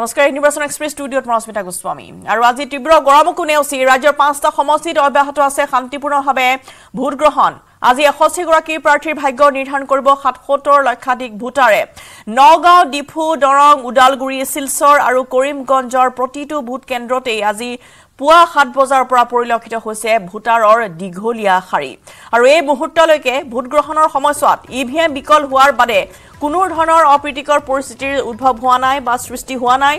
নমস্কাৰ নিৰ্বাচন এক্সপ্ৰেছ ষ্টুডিঅ'ত মই ৰশ্মিতা গোস্বামী আৰু আজি তীব্ৰ গৰমকো নেওচি ৰাজ্যৰ পাঁচটা সমষ্টিত অব্যাহত আছে শান্তিপূৰ্ণভাৱে ভোটগ্ৰহণ আজি এষষ্ঠিগৰাকী প্ৰাৰ্থীৰ ভাগ্য নিৰ্ধাৰণ কৰিব সাতসত্তৰ লক্ষাধিক ভোটাৰে নগাঁও ডিফু দৰং ওদালগুৰি শিলচৰ আৰু কৰিমগঞ্জৰ প্ৰতিটো ভোট কেন্দ্ৰতেই আজি পুৱা সাত বজাৰ পৰা পৰিলক্ষিত হৈছে ভোটাৰৰ দীঘলীয়া শাৰী আৰু এই মুহূৰ্তলৈকে ভোটগ্ৰহণৰ সময়ছোৱাত ই ভি এম বিকল হোৱাৰ বাদে কোনো ধৰণৰ অপ্ৰীতিকৰ পৰিস্থিতিৰ উদ্ভৱ হোৱা নাই বা সৃষ্টি হোৱা নাই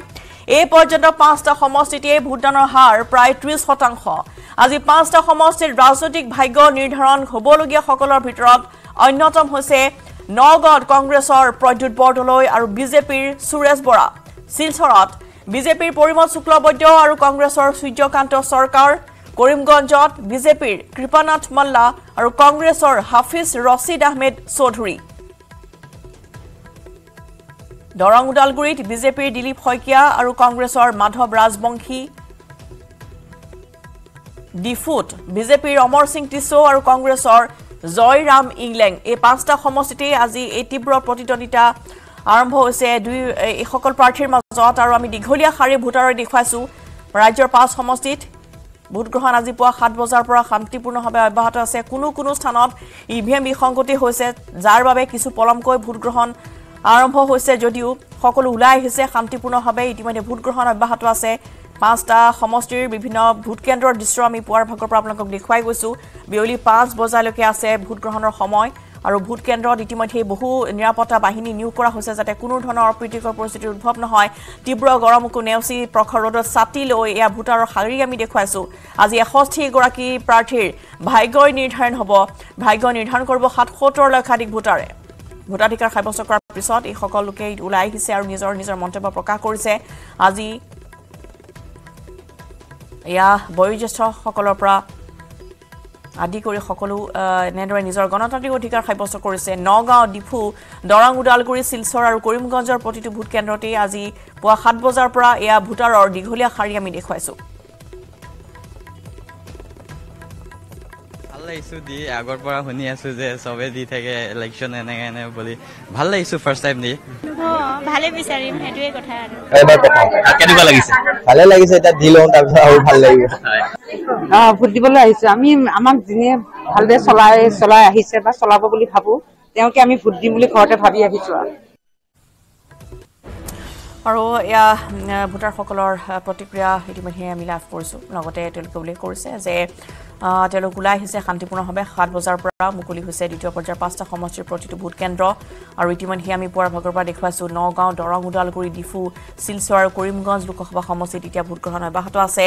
এই পৰ্যন্ত পাঁচটা সমষ্টিতে ভোটদানৰ হাৰ প্ৰায় ত্ৰিশ শতাংশ আজি পাঁচটা সমষ্টিৰ ৰাজনৈতিক ভাগ্য নিৰ্ধাৰণ হ'বলগীয়াসকলৰ ভিতৰত অন্যতম হৈছে নগাঁৱত কংগ্ৰেছৰ প্ৰদ্যুৎ বৰদলৈ আৰু বিজেপিৰ সুৰেশ বৰা শিলচৰত বিজেপিৰ পৰিমল শুক্লবৈদ্য আৰু কংগ্ৰেছৰ সূৰ্যকান্ত চৰকাৰ কৰিমগঞ্জত বিজেপিৰ কৃপানাথ মল্লা আৰু কংগ্ৰেছৰ হাফিজ ৰছিদ আহমেদ চৌধুৰী দৰং ওদালগুৰিত বিজেপিৰ দিলীপ শইকীয়া আৰু কংগ্ৰেছৰ মাধৱ ৰাজবংশী ডিফুত বিজেপিৰ অমৰ সিং টিছো আৰু কংগ্ৰেছৰ জয়ৰাম ইংলেং এই পাঁচটা সমষ্টিতেই আজি এই তীব্ৰ প্ৰতিদ্বন্দ্বিতা আৰম্ভ হৈছে দুই এইসকল প্ৰাৰ্থীৰ মাজত আৰু আমি দীঘলীয়া শাৰী ভোটাৰক দেখুৱাইছোঁ ৰাজ্যৰ পাঁচ সমষ্টিত ভোটগ্ৰহণ আজি পুৱা সাত বজাৰ পৰা শান্তিপূৰ্ণভাৱে অব্যাহত আছে কোনো কোনো স্থানত ই ভি এম বিসংগতি হৈছে যাৰ বাবে কিছু পলমকৈ ভোটগ্ৰহণ আৰম্ভ হৈছে যদিও সকলো ওলাই আহিছে শান্তিপূৰ্ণভাৱে ইতিমধ্যে ভোটগ্ৰহণ অব্যাহত আছে পাঁচটা সমষ্টিৰ বিভিন্ন ভোট কেন্দ্ৰৰ দৃশ্য আমি পুৱাৰ ভাগৰ পৰা আপোনালোকক দেখুৱাই গৈছোঁ বিয়লি পাঁচ বজালৈকে আছে ভোটগ্ৰহণৰ সময় আৰু ভোট কেন্দ্ৰত ইতিমধ্যেই বহু নিৰাপত্তা বাহিনী নিয়োগ কৰা হৈছে যাতে কোনো ধৰণৰ অপ্ৰীতিকৰ পৰিস্থিতিৰ উদ্ভৱ নহয় তীব্ৰ গৰমকো নেওচি প্ৰখৰ ৰ'দত ছাতি লৈ এয়া ভোটাৰৰ শাৰী আমি দেখুৱাইছোঁ আজি এষষ্ঠিগৰাকী প্ৰাৰ্থীৰ ভাগ্যই নিৰ্ধাৰণ হ'ব ভাগ্য নিৰ্ধাৰণ কৰিব সাতসত্তৰ লক্ষাধিক ভোটাৰে ভোটাধিকাৰ সাব্যস্ত কৰা পিছত এই লোকে ওলাই আহিছে আৰু নিজৰ নিজৰ মন্তব্য প্ৰকাশ কৰিছে আজি এয়া বয়োজ্যেষ্ঠসকলৰ পৰা আদি কৰি সকলো এনেদৰে নিজৰ গণতান্ত্ৰিক অধিকাৰ সাব্যস্ত কৰিছে নগাঁও ডিফু দৰং ওদালগুৰি শিলচৰ আৰু কৰিমগঞ্জৰ প্ৰতিটো ভোটকেন্দ্ৰতেই আজি পুৱা সাত বজাৰ পৰা এয়া ভোটাৰৰ দীঘলীয়া শাৰী আমি দেখুৱাইছোঁ লাগিছো দি আগৰ পৰা শুনি আছো যে চবে দি থাকে ইলেকশ্যন এনেকে এনে বুলি ভাল লাগিছো ফাৰ্ষ্ট টাইম দি ভালে বিচাৰিম লাগিছে ভালে লাগিছে এতিয়া দি লওঁ তাৰপিছত আৰু ভাল লাগিব অঁ ভোট দিবলৈ আহিছোঁ আমি আমাক যিনে ভালদৰে চলাই চলাই আহিছে বা চলাব বুলি ভাবোঁ তেওঁকে আমি ভোট দিম বুলি ঘৰতে ভাবি আহিছোঁ আৰু আৰু এয়া ভোটাৰসকলৰ প্ৰতিক্ৰিয়া ইতিমধ্যে আমি লাভ কৰিছোঁ লগতে তেওঁলোকে বুলি কৰিছে যে তেওঁলোক ওলাই আহিছে শান্তিপূৰ্ণভাৱে সাত বজাৰ পৰা মুকলি হৈছে দ্বিতীয় পৰ্যায়ৰ পাঁচটা সমষ্টিৰ প্ৰতিটো ভোটকেন্দ্ৰ আৰু ইতিমধ্যে আমি পুৱাৰ ভাগৰ পৰা দেখুৱাইছোঁ নগাঁও দৰং ওদালগুৰি ডিফু শিলচৰ আৰু কৰিমগঞ্জ লোকসভা সমষ্টিত এতিয়া ভোটগ্ৰহণ অব্যাহত আছে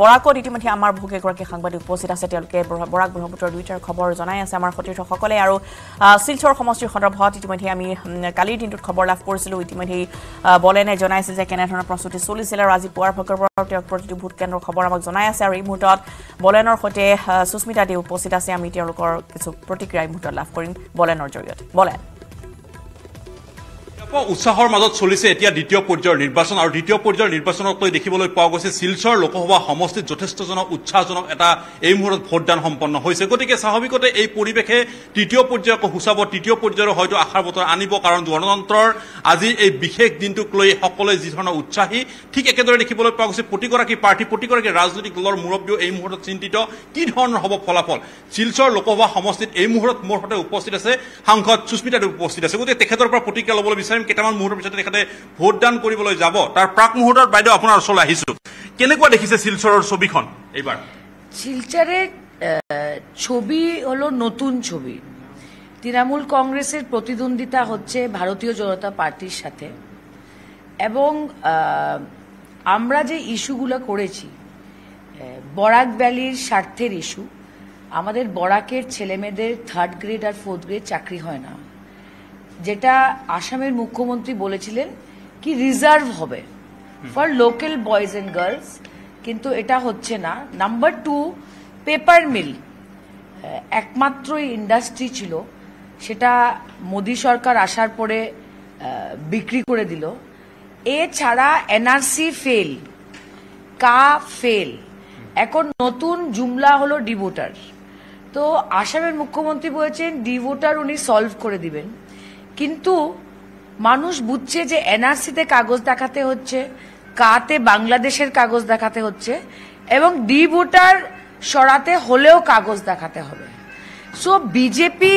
বৰাকত ইতিমধ্যে আমাৰ বহুকেইগৰাকী সাংবাদিক উপস্থিত আছে তেওঁলোকে বৰাক ব্ৰহ্মপুত্ৰৰ দুয়োটাৰ খবৰ জনাই আছে আমাৰ সতীৰ্থসকলে আৰু শিলচৰ সমষ্টিৰ সন্দৰ্ভত ইতিমধ্যে আমি কালিৰ দিনটোত খবৰ লাভ কৰিছিলোঁ ইতিমধ্যে বলেনে জনাইছিল যে কেনেধৰণৰ প্ৰস্তুতি চলিছিল আৰু আজি পুৱাৰ ভাগৰ পৰা তেওঁক প্ৰতিটো ভোটকেন্দ্ৰৰ খবৰ আমাক জনাই আছে আৰু এই মুহূৰ্তত বলেনৰ লগতে সুস্মিতাদেউ উপস্থিত আছে আমি তেওঁলোকৰ কিছু প্ৰতিক্ৰিয়াই মুহূৰ্তত লাভ কৰিম বলেনৰ জৰিয়তে বলেন উৎসাহৰ মাজত চলিছে এতিয়া দ্বিতীয় পৰ্যায়ৰ নিৰ্বাচন আৰু দ্বিতীয় পৰ্যায়ৰ নিৰ্বাচনক লৈ দেখিবলৈ পোৱা গৈছে শিলচৰ লোকসভা সমষ্টিত যথেষ্টজনক উৎসাহজনক এটা এই মুহূৰ্তত ভোটদান সম্পন্ন হৈছে গতিকে স্বাভাৱিকতে এই পৰিৱেশে তৃতীয় পৰ্যায়ক সূচাব তৃতীয় পৰ্যায়ৰ হয়তো আশাৰ বতৰ আনিব কাৰণ গণতন্ত্ৰৰ আজি এই বিশেষ দিনটোক লৈ সকলোৱে যিধৰণৰ উৎসাহী ঠিক একেদৰে দেখিবলৈ পোৱা গৈছে প্ৰতিগৰাকী প্ৰাৰ্থী প্ৰতিগৰাকী ৰাজনৈতিক দলৰ মুৰব্বীও এই মুহূৰ্তত চিন্তিত কি ধৰণৰ হ'ব ফলাফল শিলচৰ লোকসভা সমষ্টিত এই মুহূৰ্তত মোৰ সৈতে উপস্থিত আছে সাংসদ সুস্মিতা দেৱ উপস্থিত আছে গতিকে তেখেতৰ পৰা প্ৰতিক্ৰিয়া ল'বলৈ বিচাৰিম পাৰিম কেইটামান মুহূৰ্তৰ পিছতে তেখেতে ভোটদান কৰিবলৈ যাব তাৰ প্ৰাক মুহূৰ্তত বাইদেউ আপোনাৰ ওচৰলৈ আহিছোঁ কেনেকুৱা দেখিছে শিলচৰৰ ছবিখন এইবাৰ শিলচৰে ছবি হলো নতুন ছবি তৃণমূল কংগ্রেসের প্রতিদ্বন্দ্বিতা হচ্ছে ভারতীয় জনতা পার্টির সাথে এবং আমরা যে ইস্যুগুলো করেছি বরাক ভ্যালির স্বার্থের ইস্যু আমাদের বরাকের ছেলেমেয়েদের থার্ড গ্রেড আর ফোর্থ গ্রেড চাকরি হয় না যেটা আসামের মুখ্যমন্ত্রী বলেছিলেন কি রিজার্ভ হবে for local boys and girls কিন্তু এটা হচ্ছে না নাম্বার টু পেপার মিল একমাত্র ইন্ডাস্ট্রি ছিল সেটা মোদী সরকার আসার পরে বিক্রি করে দিল এছাড়া এনআরসি ফেল কা ফেল এখন নতুন জুমলা হলো ডিভোটার তো আসামের মুখ্যমন্ত্রী বলেছেন ডিভোটার উনি সলভ করে দিবেন কিন্তু মানুষ বুঝছে যে এনআরসিতে কাগজ দেখাতে হচ্ছে কাতে বাংলাদেশের কাগজ দেখাতে হচ্ছে এবং ডি ভোটার সরাতে হলেও কাগজ দেখাতে হবে সো বিজেপি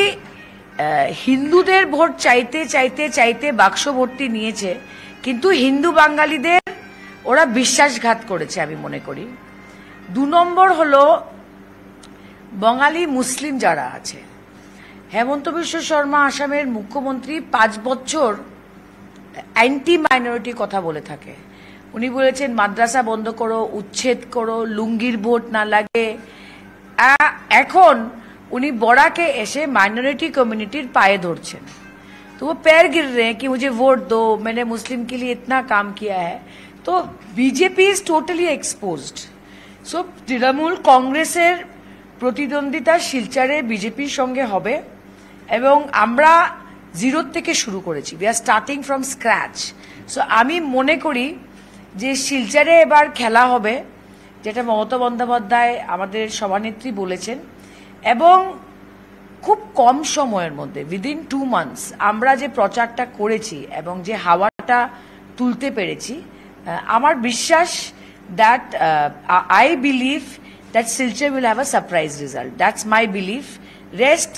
হিন্দুদের ভোট চাইতে চাইতে চাইতে বাক্স ভর্তি নিয়েছে কিন্তু হিন্দু বাঙালিদের ওরা বিশ্বাসঘাত করেছে আমি মনে করি দু নম্বর হলো বঙালি মুসলিম যারা আছে হেমন্ত বিশ্ব শর্মা আসামের মুখ্যমন্ত্রী পাঁচ বছর অ্যান্টি মাইনরিটি কথা বলে থাকে উনি বলেছেন মাদ্রাসা বন্ধ করো উচ্ছেদ করো লুঙ্গির ভোট না লাগে এখন উনি বড়াকে এসে মাইনরিটি কমিউনিটির পায়ে ধরছেন তো ও প্যার গির রে কি মুঝে ভোট দো মানে মুসলিম কে লিয়ে लिए কাম কিয়া হ্যাঁ তো BJP is totally exposed so Trinamool কংগ্রেসের প্রতিদ্বন্দ্বিতা শিলচারে বিজেপির সঙ্গে হবে এবং আমরা জিরোর থেকে শুরু করেছি we are starting from scratch so আমি মনে করি যে শিলচারে এবার খেলা হবে যেটা মমতা বন্দ্যোপাধ্যায় আমাদের সভানেত্রী বলেছেন এবং খুব কম সময়ের মধ্যে উইদিন টু মান্থস আমরা যে প্রচারটা করেছি এবং যে হাওয়াটা তুলতে পেরেছি আমার বিশ্বাস that I believe that Silchar will have a surprise result that's my belief rest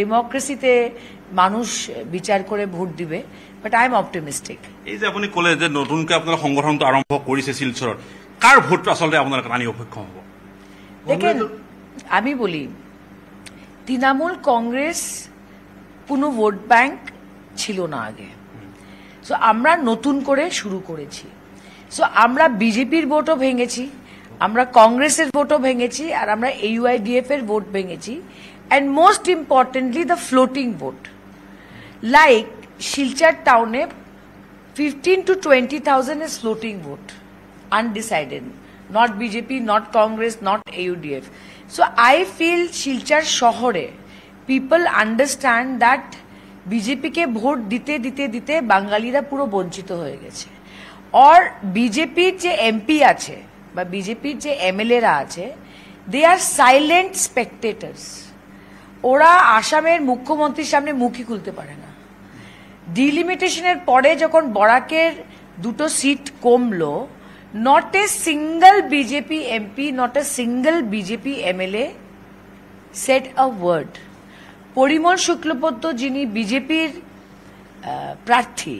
ডেমোক্রেসিতে uh, মানুষ বিচার করে ভোট দিবে বাট আই এম অপটিমিস্টিক এই যে আপনি ক'লে যে নতুনকৈ আপোনালোকে সংগঠনটো আরম্ভ করেছে শিলচর কার ভোট আসলে আপনার আনি অপেক্ষা হ'ব দেখেন আমি বলি তৃণমূল কংগ্রেস কোনো ভোট ব্যাংক ছিল না আগে সো আমরা নতুন করে শুরু করেছি সো আমরা বিজেপির ভোটও ভেঙেছি আমরা কংগ্রেসের ভোটও ভেঙেছি আর আমরা এইউআইডিএফ এর ভোট ভেঙেছি and most importantly the floating boat. Like Shilchar town, 15 to 20,000 is floating boat undecided. Not BJP, not Congress, not AUDF. So I feel Shilchar Shohore people understand that BJP ke dite vote দিতে দিতে দিতে বাঙালিরা পুরো বঞ্চিত হয়ে গেছে or বিজেপির যে এমপি আছে বা বিজেপির MLA ra ache they are silent spectators. ওরা আসামের মুখ্যমন্ত্রীর সামনে মুখই খুলতে পারে না ডিলিমিটেশনের পরে যখন বরাকের দুটো সিট কমল not a single BJP MP not a single BJP MLA said a word Parimal Shuklabaidya যিনি বিজেপির প্রার্থী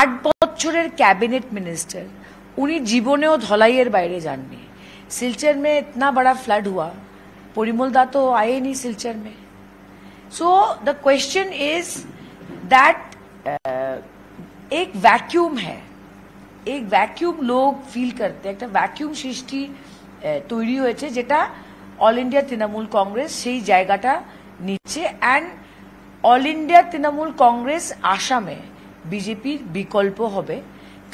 আট বছরের ক্যাবিনেট মিনিস্টার উনি জীবনেও ধলাইয়ের বাইরে যাননি শিলচর মে इतना বড়া ফ্লাড হুয়া পরিমল দা তো আয়েনি শিলচর মেয়ে So the question is that uh, एक वैक्यूम है एक ভ্যাকিউম লোক ফিল করতে একটা ভ্যাকিউম সৃষ্টি তৈরি হয়েছে যেটা অল ইন্ডিয়া তৃণমূল কংগ্রেস সেই জায়গাটা নিচ্ছে and all India Trinamool Congress আসামে বিজেপির বিকল্প হবে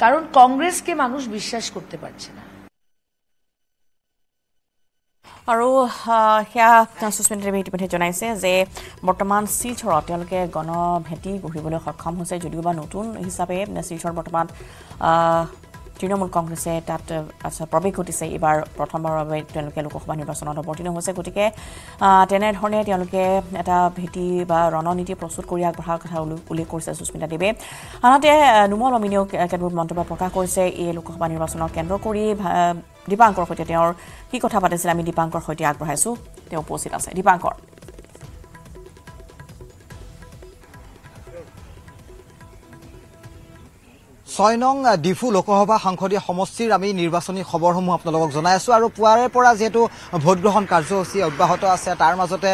কারণ কংগ্রেসকে মানুষ বিশ্বাস করতে পারছে না আৰু সেয়া সুস্মিতা দেৱীয়ে ইতিমধ্যে জনাইছে যে বৰ্তমান শিলচৰত তেওঁলোকে গণ ভেটি গঢ়িবলৈ সক্ষম হৈছে যদিও বা নতুন হিচাপে শিলচৰ বৰ্তমান তৃণমূল কংগ্ৰেছে তাত প্ৰৱেশ ঘটিছে এইবাৰ প্ৰথমবাৰৰ বাবে তেওঁলোকে লোকসভা নিৰ্বাচনত অৱতীৰ্ণ হৈছে গতিকে তেনেধৰণে তেওঁলোকে এটা ভেটি বা ৰণনীতি প্ৰস্তুত কৰি আগবঢ়াৰ কথা উল্লেখ উল্লেখ কৰিছে সুস্মিতা দেৱে আনহাতে নুমল অমিনীয়েও কেতবোৰ মন্তব্য প্ৰকাশ কৰিছে এই লোকসভা নিৰ্বাচনক কেন্দ্ৰ কৰি দীপাংকৰ সৈতে তেওঁৰ কি কথা পাতিছিল আমি দীপাংকৰ সৈতে আগবঢ়াইছোঁ তেওঁ উপস্থিত আছে দীপাংকৰ ছয় নং ডিফু লোকসভা সাংসদীয় সমষ্টিৰ আমি নিৰ্বাচনী খবৰসমূহ আপোনালোকক জনাই আছোঁ আৰু পুৱাৰে পৰা যিহেতু ভোটগ্ৰহণ কাৰ্যসূচী অব্যাহত আছে তাৰ মাজতে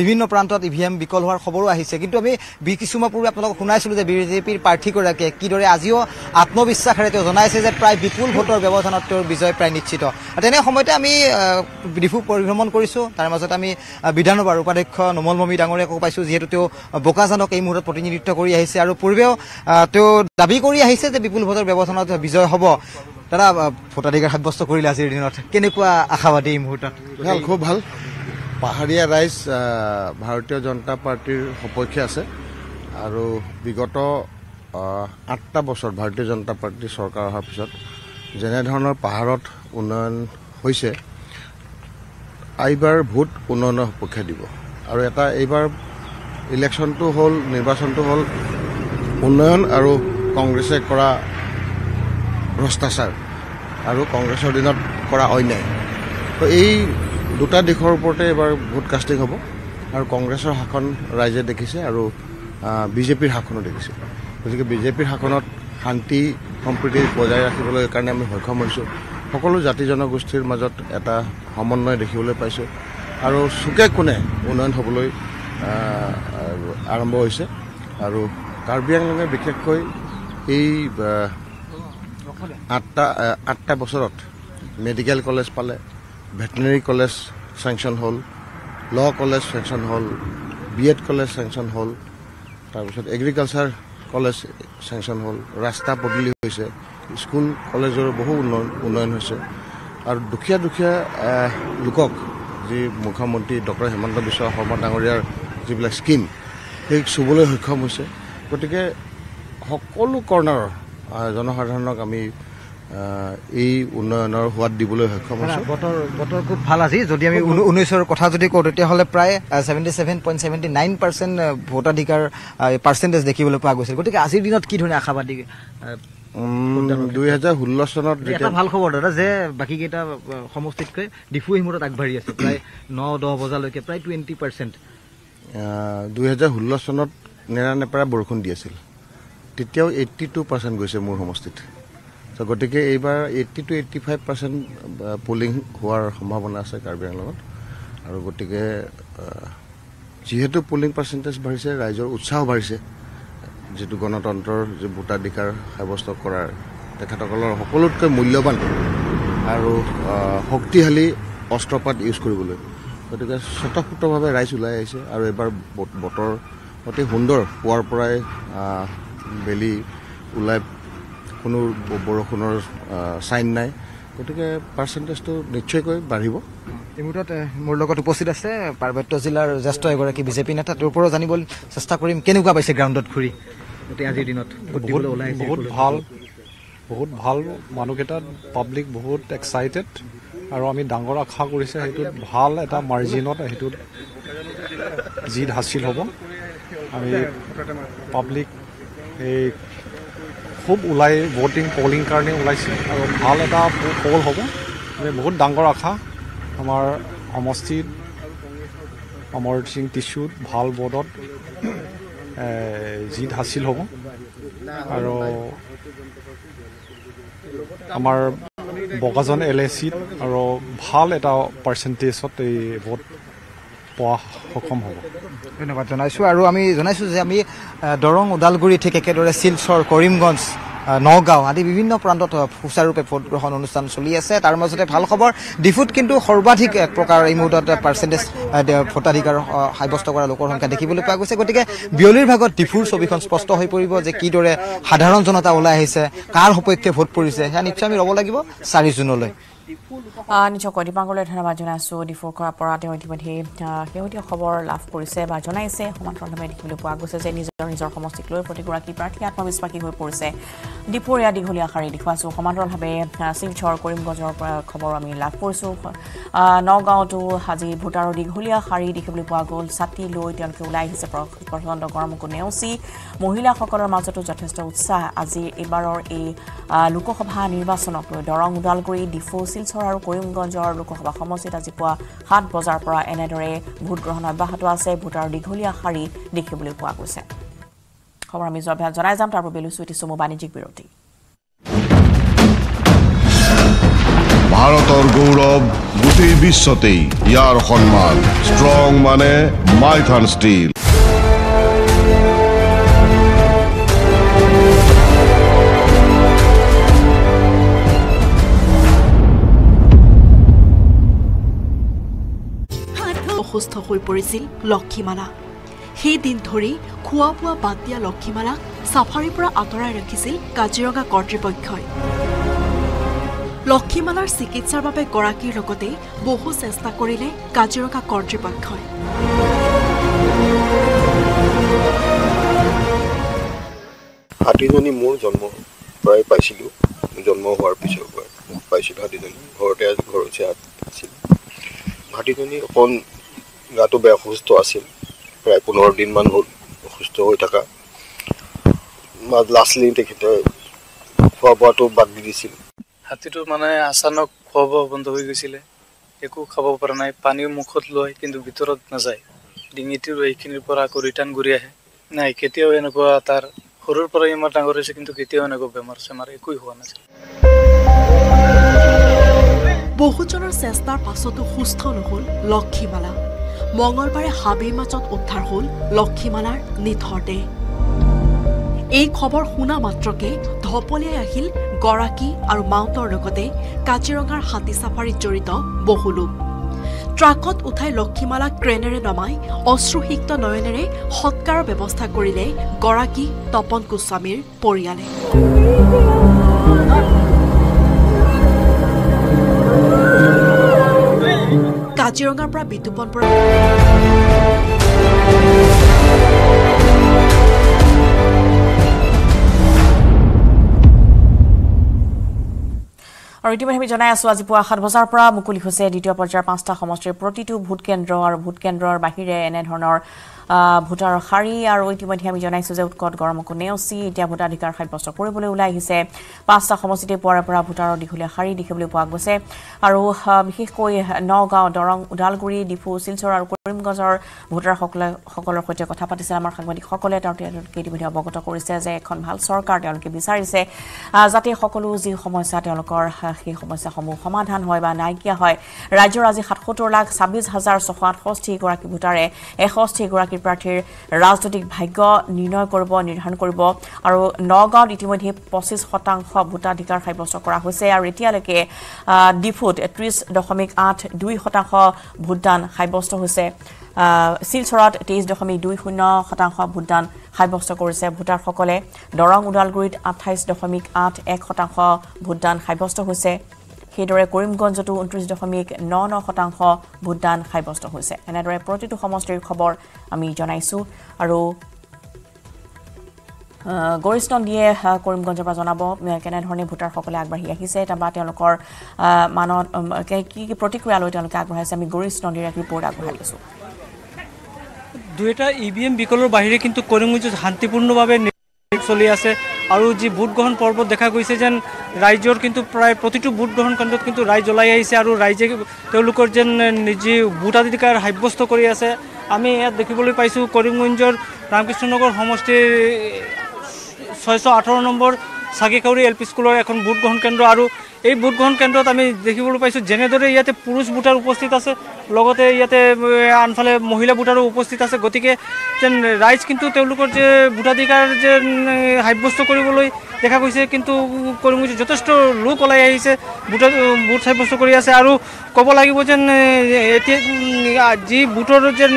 বিভিন্ন প্ৰান্তত ই ভি এম বিকল হোৱাৰ খবৰো আহিছে কিন্তু আমি বি কিছুমান পূৰ্বে আপোনালোকক শুনাইছিলোঁ যে বিজেপিৰ প্ৰাৰ্থীগৰাকীয়ে কিদৰে আজিও আত্মবিশ্বাসেৰে তেওঁ জনাইছে যে প্ৰায় বিপুল ভোটৰ ব্যৱধানত তেওঁৰ বিজয় প্ৰায় নিশ্চিত তেনে সময়তে আমি ডিফু পৰিভ্ৰমণ কৰিছোঁ তাৰ মাজতে আমি বিধানসভাৰ উপাধ্যক্ষ নোমল মমী ডাঙৰীয়াকো পাইছোঁ যিহেতু তেওঁ বোকাজানক এই মুহূৰ্তত প্ৰতিনিধিত্ব কৰি আহিছে আৰু পূৰ্বেও তেওঁ দাবী কৰি আহিছে যে বিপুল ভোটৰ ব্যৱধানত বিজয় হ'ব দাদা ভোটাধিকাৰ সাব্যস্ত কৰিলে আজিৰ দিনত কেনেকুৱা আশাবাদী এই মুহূৰ্তত ভাল খুব ভাল পাহাৰীয়া ৰাইজ ভাৰতীয় জনতা পাৰ্টীৰ সপক্ষে আছে আৰু বিগত আঠটা বছৰ ভাৰতীয় জনতা পাৰ্টী চৰকাৰ অহাৰ পিছত যেনেধৰণৰ পাহাৰত উন্নয়ন হৈছে এইবাৰ ভোট উন্নয়নৰ সপক্ষে দিব আৰু এটা এইবাৰ ইলেকশ্যনটো হ'ল নিৰ্বাচনটো হ'ল উন্নয়ন আৰু কংগ্ৰেছে কৰা ভ্ৰষ্টাচাৰ আৰু কংগ্ৰেছৰ দিনত কৰা অন্যায় তো এই দুটা দিশৰ ওপৰতে এইবাৰ ভোট কাষ্টিং হ'ব আৰু কংগ্ৰেছৰ শাসন ৰাইজে দেখিছে আৰু বিজেপিৰ শাসনো দেখিছে গতিকে বিজেপিৰ শাসনত শান্তি সম্প্ৰীতি বজাই ৰাখিবলৈ কাৰণে আমি সক্ষম হৈছোঁ সকলো জাতি জনগোষ্ঠীৰ মাজত এটা সমন্বয় দেখিবলৈ পাইছোঁ আৰু চুকে কোণে উন্নয়ন হ'বলৈ আৰম্ভ হৈছে আৰু কাৰ্বি আংলঙে বিশেষকৈ এই আঠটা আঠটা বছৰত মেডিকেল কলেজ পালে ভেটেনেৰি কলেজ চেংচন হ'ল ল কলেজ চেংচন হ'ল বি এড কলেজ চেংচন হ'ল তাৰপিছত এগ্ৰিকালচাৰ কলেজ চেংচন হ'ল ৰাস্তা পদূলি হৈছে স্কুল কলেজৰ বহু উন্নয়ন উন্নয়ন হৈছে আৰু দুখীয়া দুখীয়া লোকক যি মুখ্যমন্ত্ৰী ডক্টৰ হিমন্ত বিশ্ব শৰ্মা ডাঙৰীয়াৰ যিবিলাক স্কীম সেই চুবলৈ সক্ষম হৈছে গতিকে সকলো কৰ্ণৰ জনসাধাৰণক আমি এই উন্নয়নৰ সোৱাদ দিবলৈ সক্ষম হৈছোঁ বতৰ বতৰ খুব ভাল আজি যদি আমি ঊনৈছৰ কথা যদি কওঁ তেতিয়াহ'লে প্ৰায় seventy seven point seventy nine percent ভোটাধিকাৰ পাৰ্চেণ্টেজ দেখিবলৈ পোৱা গৈছিল গতিকে আজিৰ দিনত কি ধৰণে আশাবাদী দুই হাজাৰ ষোল্ল চনত এটা ভাল খবৰ দাদা যে বাকীকেইটা সমষ্টিতকৈ ডিফু সিমূৰত আগবাঢ়ি আছে প্ৰায় ন দহ বজালৈকে প্ৰায় টুৱেণ্টি পাৰ্চেণ্ট দুই হাজাৰ ষোল্ল চনত নেৰা নেপেৰা বৰষুণ দি আছিল তেতিয়াও এইট্টি টু পাৰ্চেণ্ট গৈছে মোৰ সমষ্টিত চ' গতিকে এইবাৰ eighty two eighty five percent polling হোৱাৰ সম্ভাৱনা আছে কাৰ্বি আংলঙত আৰু গতিকে যিহেতু পলিং পাৰ্চেণ্টেজ বাঢ়িছে ৰাইজৰ উৎসাহ বাঢ়িছে যিটো গণতন্ত্ৰৰ যি ভোটাধিকাৰ সাব্যস্ত কৰাৰ তেখেতসকলৰ সকলোতকৈ মূল্যৱান আৰু শক্তিশালী অস্ত্ৰপাত ইউজ কৰিবলৈ গতিকে স্বতঃপুতভাৱে ৰাইজ ওলাই আহিছে আৰু এইবাৰ বতৰ অতি সুন্দৰ পোৱাৰ পৰাই বেলি ওলাই কোনো বৰষুণৰ চাইন নাই গতিকে পাৰ্চেণ্টেজটো নিশ্চয়কৈ বাঢ়িব এই মুহূৰ্তত মোৰ লগত উপস্থিত আছে পাৰ্বত্য জিলাৰ জ্যেষ্ঠ এগৰাকী বিজেপি নেতা তোৰ পৰাও জানিবলৈ চেষ্টা কৰিম কেনেকুৱা পাইছে গ্ৰাউণ্ডত ঘূৰি গোটেই আজিৰ দিনত ওলাই বহুত ভাল বহুত ভাল মানুহকেইটা পাব্লিক বহুত এক্সাইটেড আৰু আমি ডাঙৰ আশা কৰিছে সেইটোত ভাল এটা মাৰ্জিনত সেইটোত জিত হাচিল হ'ব আমি পাব্লিক এই খুব ওলাই ভোটিং পলিং কাৰণে ওলাইছে আৰু ভাল এটা পল হ'ব বহুত ডাঙৰ আশা আমাৰ সমষ্টিত অমৰ সিং টিচুত ভাল বৰ্ডত জিত হাচিল হ'ব আৰু আমাৰ বগাজন এল এ চিত আৰু ভাল এটা পাৰ্চেণ্টেজত এই ভোট পোৱা সক্ষম হ'ব ধন্যবাদ জনাইছোঁ আৰু আমি জনাইছোঁ যে আমি দৰং ওদালগুৰি ঠিক একেদৰে শিলচৰ কৰিমগঞ্জ নগাঁও আদি বিভিন্ন প্ৰান্তত সুচাৰুৰূপে ভোটগ্ৰহণ অনুষ্ঠান চলি আছে তাৰ মাজতে ভাল খবৰ ডিফুত কিন্তু সৰ্বাধিক এক প্ৰকাৰৰ এই মুহূৰ্তত পাৰ্চেণ্টেজ ভোটাধিকাৰ সাব্যস্ত কৰা লোকৰ সংখ্যা দেখিবলৈ পোৱা গৈছে গতিকে বিয়লিৰ ভাগত ডিফুৰ ছবিখন স্পষ্ট হৈ পৰিব যে কিদৰে সাধাৰণ জনতা ওলাই আহিছে কাৰ সপক্ষে ভোট পৰিছে সেয়া নিশ্চয় আমি ৰ'ব লাগিব চাৰি জুনলৈ নিজৰ কৰ্তৃপক্ষলৈ ধন্যবাদ জনাইছোঁ ডিফৰ কৰাৰ পৰা তেওঁ ইতিমধ্যে শেহতীয়া খবৰ লাভ কৰিছে বা জনাইছে সমান্তৰালভাৱে দেখিবলৈ পোৱা গৈছে যে নিজৰ নিজৰ সমষ্টিক লৈ প্ৰতিগৰাকী প্ৰাৰ্থী আত্মবিশ্বাসী হৈ পৰিছে দীপৰীয়া দীঘলীয়া শাৰী দেখুৱাইছোঁ সমান্তৰালভাৱে শিলচৰ কৰিমগঞ্জৰ পৰা খবৰ আমি লাভ কৰিছোঁ নগাঁৱতো আজি ভোটাৰৰ দীঘলীয়া শাৰী দেখিবলৈ পোৱা গ'ল ছাতি লৈ তেওঁলোকে ওলাই আহিছে প্ৰচণ্ড গৰমকো নেওচি মহিলাসকলৰ মাজতো যথেষ্ট উৎসাহ আজি এইবাৰৰ এই লোকসভা নিৰ্বাচনক লৈ দৰং ওদালগুৰি ডিফু শিলচৰ আৰু কৰিমগঞ্জৰ লোকসভা সমষ্টিত আজি পুৱা সাত বজাৰ পৰা এনেদৰে ভোটগ্ৰহণ অব্যাহত আছে ভোটাৰ দীঘলীয়া শাৰী দেখিবলৈ পোৱা গৈছে জনাই যাম তাৰ পূৰ্বে লৈছোঁ এটি বাণিজ্যিক বিৰতি ভাৰতৰ গৌৰৱ গোটেই বিশ্বতেই ইয়াৰ সন্মান ষ্ট্ৰং মানে মাইথান ষ্টীল অসুস্থ হৈ পৰিছিল লক্ষ্মীমালা সেইদিন ধৰি খোৱা বোৱা বাদ দিয়া লক্ষ্মীমালাক চাফাৰীৰ পৰা আঁতৰাই ৰাখিছিল কাজিৰঙা কৰ্তৃপক্ষই লক্ষ্মীমালাৰ চিকিৎসাৰ বাবে গৰাকীৰ লগতে বহু চেষ্টা কৰিলে কাজিৰঙা কৰ্তৃপক্ষই হাতীজনী মোৰ জন্ম প্ৰায় পাইছিলোঁ জন্ম হোৱাৰ পিছৰ পৰা পাইছিলোঁ হাতীজনী ঘৰতে আজি ঘৰৰ চেয়া আছিল হাতীজনী অকণ গাটো বেয়া অসুস্থ আছিল প্ৰায় পোন্ধৰ দিনমান হ'ল অসুস্থ হৈ থকা লাষ্টলি তেখেতে খোৱা বোৱাটো বাদ দি দিছিল হাতীটো মানে আচানক খোৱা বোৱা বন্ধ হৈ গৈছিলে একো খাব পৰা নাই পানীও মুখত লয় কিন্তু ভিতৰত নাযায় ডিঙিটোৰ এইখিনিৰ পৰা আকৌ ৰিটাৰ্ণ ঘূৰি আহে নাই কেতিয়াও এনেকুৱা তাৰ সৰুৰ পৰা ইমান ডাঙৰ হৈছে কিন্তু কেতিয়াও এনেকুৱা বেমাৰ চেমাৰ একোৱেই হোৱা নাছিল বহুজনৰ চেষ্টাৰ পাছতো সুস্থ নহ'ল লক্ষীমালা মঙলবাৰে হাবিৰ মাজত উদ্ধাৰ হ'ল লক্ষীমালাৰ নিথৰ দেহ এই খবৰ শুনা মাত্ৰকে ধপলিয়াই আহিল গৰাকী আৰু মাউতৰ লগতে কাজিৰঙাৰ হাতী চাফাৰীত জড়িত বহু লোক ট্ৰাকত উঠাই লক্ষীমালাক ক্ৰেনেৰে নমাই অশ্ৰুসিক্ত নয়নেৰে সৎকাৰৰ ব্যৱস্থা কৰিলে গৰাকী তপন গোস্বামীৰ পৰিয়ালে কাজিৰঙাৰ পৰা বিতুপন পৰা আৰু ইতিমধ্যে আমি জনাই আছো আজি পুৱা সাত বজাৰ পৰা মুকলি হৈছে দ্বিতীয় পৰ্যায়ৰ পাঁচটা সমষ্টিৰ প্ৰতিটো ভোটকেন্দ্ৰ আৰু ভোটকেন্দ্ৰৰ বাহিৰে এনেধৰণৰ ভোটাৰ শাৰী আৰু ইতিমধ্যে আমি জনাইছোঁ যে উৎকট গৰমকো নেওচি এতিয়া ভোটাধিকাৰ সাব্যস্ত কৰিবলৈ ওলাই আহিছে পাঁচটা সমষ্টিতে পোৱাৰে পৰা ভোটাৰৰ দীঘলীয়া শাৰী দেখিবলৈ পোৱা গৈছে আৰু বিশেষকৈ নগাঁও দৰং ওদালগুৰি ডিফু শিলচৰ আৰু কৰিমগঞ্জৰ ভোটাৰসকলসকলৰ সৈতে কথা পাতিছে আমাৰ সাংবাদিকসকলে তেওঁ তেওঁলোকে ইতিমধ্যে অৱগত কৰিছে যে এখন ভাল চৰকাৰ তেওঁলোকে বিচাৰিছে যাতে সকলো যি সমস্যা তেওঁলোকৰ সেই সমস্যাসমূহ সমাধান হয় বা নাইকিয়া হয় ৰাজ্যৰ আজি সাতসত্তৰ লাখ ছাব্বিছ হাজাৰ ছশ আঠষষ্ঠিগৰাকী ভোটাৰে এষষ্ঠিগৰাকী গৰাকী প্ৰাৰ্থীৰ ৰাজনৈতিক ভাগ্য নিৰ্ণয় কৰিব নিৰ্ধাৰণ কৰিব আৰু নগাঁৱত ইতিমধ্যে পঁচিছ শতাংশ ভোটাধিকাৰ সাব্যস্ত কৰা হৈছে আৰু এতিয়ালৈকে ডিফুত ত্ৰিছ দশমিক আঠ দুই শতাংশ ভোটদান সাব্যস্ত হৈছে শিলচৰত তেইছ দশমিক দুই শূন্য শতাংশ ভোটদান সাব্যস্ত কৰিছে ভোটাৰসকলে দৰং ওদালগুৰিত আঠাইছ দশমিক আঠ এক শতাংশ ভোটদান সাব্যস্ত হৈছে সেইদৰে কৰিমগঞ্জতো ঊনত্ৰিছ দশমিক ন ন শতাংশ ভোটদান সাব্যস্ত হৈছে এনেদৰে প্ৰতিটো সমষ্টিৰ খবৰ আমি জনাইছো আৰু গৌৰিশ নন্দীয়ে কৰিমগঞ্জৰ পৰা জনাব কেনেধৰণে ভোটাৰসকলে আগবাঢ়ি আহিছে বা তেওঁলোকৰ মানত কি কি প্ৰতিক্ৰিয়া লৈ তেওঁলোকে আগবঢ়াইছে আমি গৌৰিশ নন্দীৰ এক ৰিপৰ্ট আগবঢ়াই লৈছোঁ দুয়োটা ই ভি এম বিকলৰ বাহিৰে কিন্তু কৰিমগঞ্জত শান্তিপূৰ্ণভাৱে ট্ৰেফিক চলি আছে আৰু যি ভোটগ্ৰহণ পৰ্বত দেখা গৈছে যেন ৰাইজৰ কিন্তু প্ৰায় প্ৰতিটো ভোটগ্ৰহণ কেন্দ্ৰত কিন্তু ৰাইজ ওলাই আহিছে আৰু ৰাইজে তেওঁলোকৰ যেন নিজে ভোটাধিকাৰ সাব্যস্ত কৰি আছে আমি ইয়াত দেখিবলৈ পাইছোঁ কৰিমগঞ্জৰ ৰামকৃষ্ণনগৰ সমষ্টিৰ ছয়শ আঠৰ নম্বৰ চাগিকাউৰী এল পি স্কুলৰ এখন ভোটগ্ৰহণ কেন্দ্ৰ আৰু এই ভোটগ্রহণ কেন্দ্রত আমি দেখব পাইছো যে ইয়াতে পুরুষ ভোটার উপস্থিত আছে লগতে ইয়াতে আনফালে মহিলা ভোটারও উপস্থিত আছে গতি রাইজ কিন্তু যে ভোটাধিকার যে সাব্যস্ত করবলে দেখা গৈছে কিন্তু যথেষ্ট লোক ওলাই আহিছে ভোট সাব্যস্ত করে আছে আৰু ক'ব লাগিব যেন এতিয়া যি বুটৰ যেন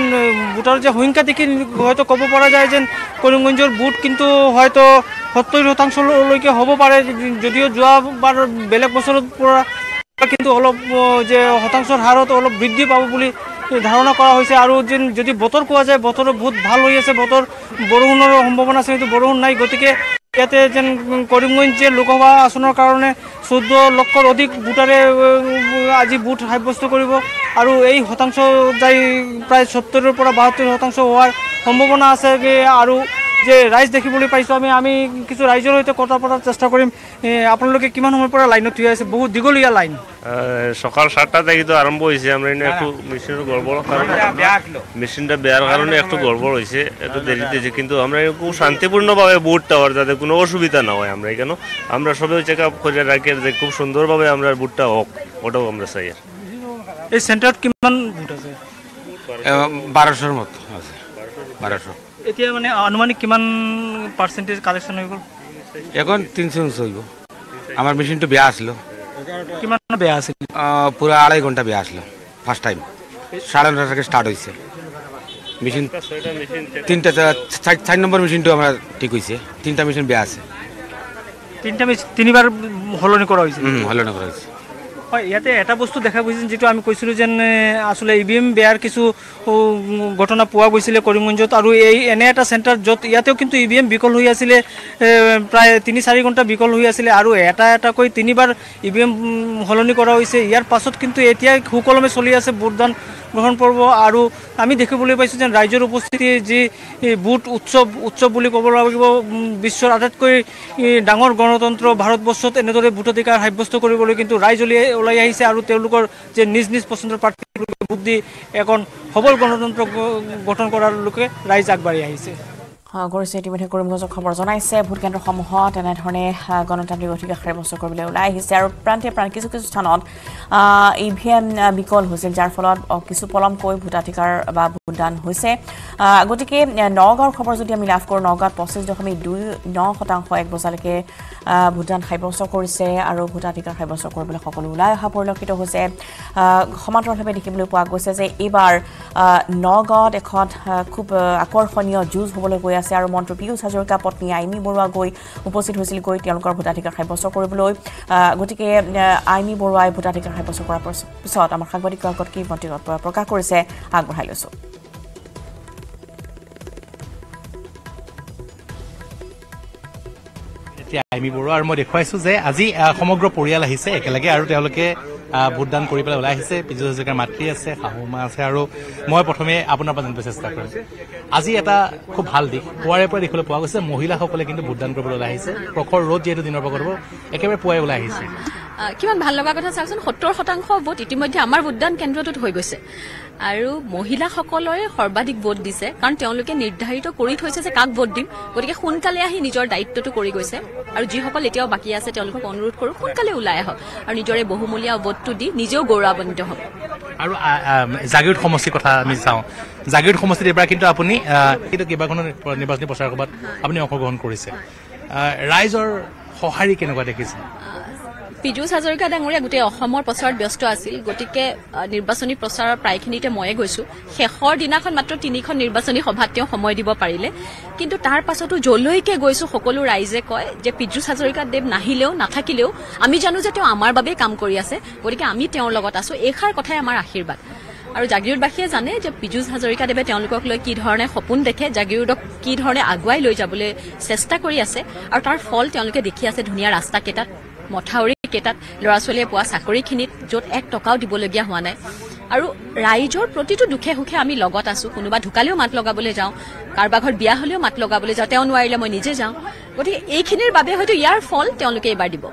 বুটৰ যে সংখ্যা দেখি হয়তো ক'ব পৰা যায় যেন কৰিমগঞ্জৰ বুট কিন্তু হয়তো সত্তৰ শতাংশলৈকে হ'ব পাৰে যদিও যোৱাবাৰ বেলেগ বছৰৰ পৰা কিন্তু অলপ যে শতাংশৰ হাৰত অলপ বৃদ্ধি পাব বুলি ধাৰণা কৰা হৈছে আৰু যেন যদি বতৰ কোৱা যায় বতৰ বহুত ভাল হৈ আছে বতৰ বৰষুণৰ সম্ভাৱনা আছে কিন্তু বৰষুণ নাই গতিকে ইয়াতে যে করিমগঞ্জ যে লোকসভা আসনৰ কাৰণে চৈধ্য লক্ষৰ অধিক ভোটারে আজি ভোট সাব্যস্ত কৰিব আৰু এই শতাংশ যাই প্ৰায় সত্তৰৰ পৰা বাহাত্তর শতাংশ হোৱাৰ সম্ভাৱনা আছে আৰু যে ৰাইজ দেখিবলৈ পাইছোঁ আমি আমি কিছু ৰাইজৰ সৈতে কথা পতাৰ চেষ্টা কৰিম আপোনালোকে কিমান সময়ৰ পৰা লাইনত থিয় আছে বহুত দীঘলীয়া লাইন সকাল সাতটা থেকে আরম্ভ হয়েছে আমরা একটু মেশিনের গড়বড় কারণে মেশিনটা বেয়ার কারণে একটু গড়বড় হয়েছে একটু দেরি দিয়েছে কিন্তু আমরা খুব শান্তিপূর্ণভাবে বুট টাওয়ার যাতে কোনো অসুবিধা না হয় আমরা কেন আমরা সবাই চেক আপ করে রাখি যে খুব সুন্দরভাবে আমরা বুটটা হোক ওটাও আমরা চাই এই সেন্টার কিমান বুট আছে বারোশোর মতো আছে বারোশো এতিয়া মানে আনুমানিক কিমান পাৰ্চেণ্টেজ কালেকশ্যন হৈ গ'ল এখন তিনিশ উনিশ হৈ গ'ল আমাৰ মেচিনটো বেয়া আছিলো কিমান বেয়া আছিল পুৰা আঢ়াই ঘণ্টা বেয়া আছিলো ফাৰ্ষ্ট টাইম চাৰে নটাটাকে ষ্টাৰ্ট হৈছে মেচিন তিনিটা চাৰি নম্বৰ মেচিনটো আমাৰ ঠিক হৈছে তিনিটা মেচিন বেয়া আছে তিনিটা মেচিন তিনিবাৰ সলনি কৰা হৈছে সলনি কৰা হৈছে হয় ইয়াতে এটা বস্তু দেখা গৈছিল যিটো আমি কৈছিলোঁ যেন আচলতে ই ভি এম বেয়াৰ কিছু ঘটনা পোৱা গৈছিলে কৰিমগঞ্জত আৰু এই এনে এটা চেণ্টাৰ য'ত ইয়াতেও কিন্তু ই ভি এম বিকল হৈ আছিলে প্ৰায় তিনি চাৰি ঘণ্টা বিকল হৈ আছিলে আৰু এটা এটাকৈ তিনিবাৰ ই ভি এম সলনি কৰা হৈছে ইয়াৰ পাছত কিন্তু এতিয়াই সুকলমে চলি আছে ভোটদান গ্রহণ পর্ব আর আমি দেখবলে পাইছো যে রাইজর উপস্থিতি যুট উৎসব উৎসব বলে কব লাগিব বিশ্বর আটাইতক ডর গণতন্ত্র ভারতবর্ষ এনেদরে ভোটাধিকার সাব্যস্ত করবলে কিন্তু রাইজ ওলাই আহিছে আর যে নিজ নিজ পছন্দের প্রার্থী ভোট দিয়ে এখন সবল গণতন্ত্র গঠন করার লোকে রাইজ আগবাড়ি আহিছে গৰিষ্ঠ ইতিমধ্যে কৰিমগঞ্জক খবৰ জনাইছে ভোটকেন্দ্ৰসমূহত এনেধৰণে গণতান্ত্ৰিক অধিকাৰ সাব্যস্ত কৰিবলৈ ওলাই আহিছে আৰু প্ৰান্তে প্ৰান্ত কিছু কিছু স্থানত ই ভি এম বিকল হৈছিল যাৰ ফলত কিছু পলমকৈ ভোটাধিকাৰ বা ভোটদান হৈছে গতিকে নগাঁৱৰ খবৰ যদি আমি লাভ কৰোঁ নগাঁৱত পঁচিছ দশমিক দুই ন শতাংশ এক বছৰলৈকে ভোটদান সাব্যস্ত কৰিছে আৰু ভোটাধিকাৰ সাব্যস্ত কৰিবলৈ সকলো ওলাই অহা পৰিলক্ষিত হৈছে সমান্তৰালভাৱে দেখিবলৈ পোৱা গৈছে যে এইবাৰ নগাঁৱত এখন খুব আকৰ্ষণীয় যুঁজ হ'বলৈ গৈ আছে আৰু মন্ত্ৰী পীয়ুষ হাজৰিকা পত্নী আইমি বৰুৱা গৈ উপস্থিত হৈছিলগৈ তেওঁলোকৰ ভোটাধিকাৰ সাব্যস্ত কৰিবলৈ গতিকে আইমি বৰুৱাই ভোটাধিকাৰ সাব্যস্ত কৰাৰ পিছত আমাৰ সাংবাদিকৰ আগত কি মন্ত্ৰী প্ৰকাশ কৰিছে আগবঢ়াই লৈছোঁ আইমি বড়ো আৰু মই দেখুৱাইছো যে আজি সমগ্ৰ পৰিয়াল আহিছে একেলগে আৰু তেওঁলোকে ভোটদান কৰি পেলাই ওলাই আহিছে পিজু হাজৰিকাৰ মাতৃ আছে শাহু মা আছে আৰু মই প্ৰথমে আপোনাৰ পৰা জানিবলৈ চেষ্টা কৰিম আজি এটা খুব ভাল দিশ পুৱাৰে পৰা দেখিবলৈ পোৱা গৈছে মহিলাসকলে কিন্তু ভোটদান কৰিবলৈ ওলাই আহিছে প্ৰখৰ ৰ'দ যিহেতু দিনৰ পৰা হ'ব একেবাৰে পুৱাই ওলাই আহিছে কিমান ভাল লগা কথা চাওকচোন সত্তৰ শতাংশ ভোট ইতিমধ্যে আমাৰ ভোটদান কেন্দ্ৰটোত হৈ গৈছে আৰু মহিলাসকলে সৰ্বাধিক ভোট দিছে কাৰণ তেওঁলোকে নিৰ্ধাৰিত কৰি থৈছে যে কাক ভোট দিম গতিকে সোনকালে আহি নিজৰ দায়িত্বটো কৰি গৈছে আৰু যিসকল এতিয়াও বাকী আছে তেওঁলোকক অনুৰোধ কৰো সোনকালে ওলাই আহক আৰু নিজৰে বহুমূলীয়া ভোটটো দি নিজেও গৌৰৱান্বিত হওক আৰু জাগীৰ সমষ্টিৰ কথা আমি চাওঁ জাগীৰ সমষ্টিত এইবাৰ কিন্তু আপুনি কেইবাখনো নিৰ্বাচনী প্ৰচাৰ সভাত আপুনি অংশগ্ৰহণ কৰিছে ৰাইজৰ সঁহাৰি কেনেকুৱা দেখিছে পীযুষ হাজৰিকা ডাঙৰীয়া গোটেই অসমৰ প্ৰচাৰত ব্যস্ত আছিল গতিকে নিৰ্বাচনী প্ৰচাৰৰ প্ৰায়খিনিতে ময়ে গৈছো শেষৰ দিনাখন মাত্ৰ তিনিখন নিৰ্বাচনী সভাত তেওঁ সময় দিব পাৰিলে কিন্তু তাৰ পাছতো যলৈকে গৈছো সকলো ৰাইজে কয় যে পীযুষ হাজৰিকা দেৱ নাহিলেও নাথাকিলেও আমি জানো যে তেওঁ আমাৰ বাবেই কাম কৰি আছে গতিকে আমি তেওঁৰ লগত আছো এইষাৰ কথাই আমাৰ আশীৰ্বাদ আৰু জাগিৰোডবাসীয়ে জানে যে পীযুষ হাজৰিকাদেৱে তেওঁলোকক লৈ কি ধৰণে সপোন দেখে জাগিৰোদক কি ধৰণে আগুৱাই লৈ যাবলৈ চেষ্টা কৰি আছে আৰু তাৰ ফল তেওঁলোকে দেখি আছে ধুনীয়া ৰাস্তা কেইটাত মথাউৰি কেইটাত ল'ৰা ছোৱালীয়ে পোৱা চাকৰিখিনিত য'ত এক টকাও দিবলগীয়া হোৱা নাই আৰু ৰাইজৰ প্ৰতিটো দুখে সুখে আমি লগত আছোঁ কোনোবা ঢুকালেও মাত লগাবলৈ যাওঁ কাৰোবাৰ ঘৰত বিয়া হ'লেও মাত লগাবলৈ যাওঁ তেওঁ নোৱাৰিলে মই নিজে যাওঁ গতিকে এইখিনিৰ বাবে হয়তো ইয়াৰ ফল তেওঁলোকে এইবাৰ দিব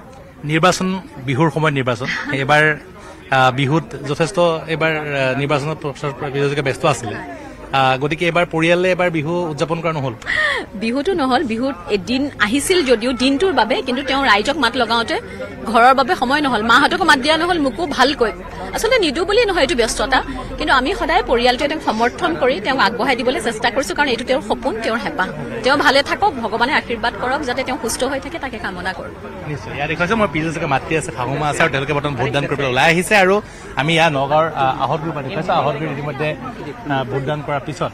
নিৰ্বাচন বিহুৰ সময়ত নিৰ্বাচন এইবাৰ বিহুত যথেষ্ট এইবাৰ নিৰ্বাচনত ব্যস্ত আছিলে গতিকে এবাৰ পৰিয়ালে এবাৰ বিহু উদযাপন কৰা নহল বিহুটো নহল বিহুত দিন আহিছিল যদিও দিনটোৰ বাবে কিন্তু তেওঁ ৰাইজক মাত লগাওঁতে ঘৰৰ বাবে সময় নহল মাহঁতকো মাত দিয়া নহল মোকো ভালকৈ আচলতে নিদো বুলিয়ে নহয় এইটো ব্যস্ততা কিন্তু আমি সদায় পৰিয়ালটোৱে তেওঁক সমৰ্থন কৰি তেওঁক আগবঢ়াই দিবলৈ চেষ্টা কৰিছো কাৰণ এইটো তেওঁৰ সপোন তেওঁৰ হেঁপাহ তেওঁ ভালে থাকক ভগৱানে আশীৰ্বাদ কৰক যাতে তেওঁ সুস্থ হৈ থাকে তাকে কামনা কৰক মাতৃ আছে আৰু আমি ইয়াৰ নগাঁৱৰ 李错。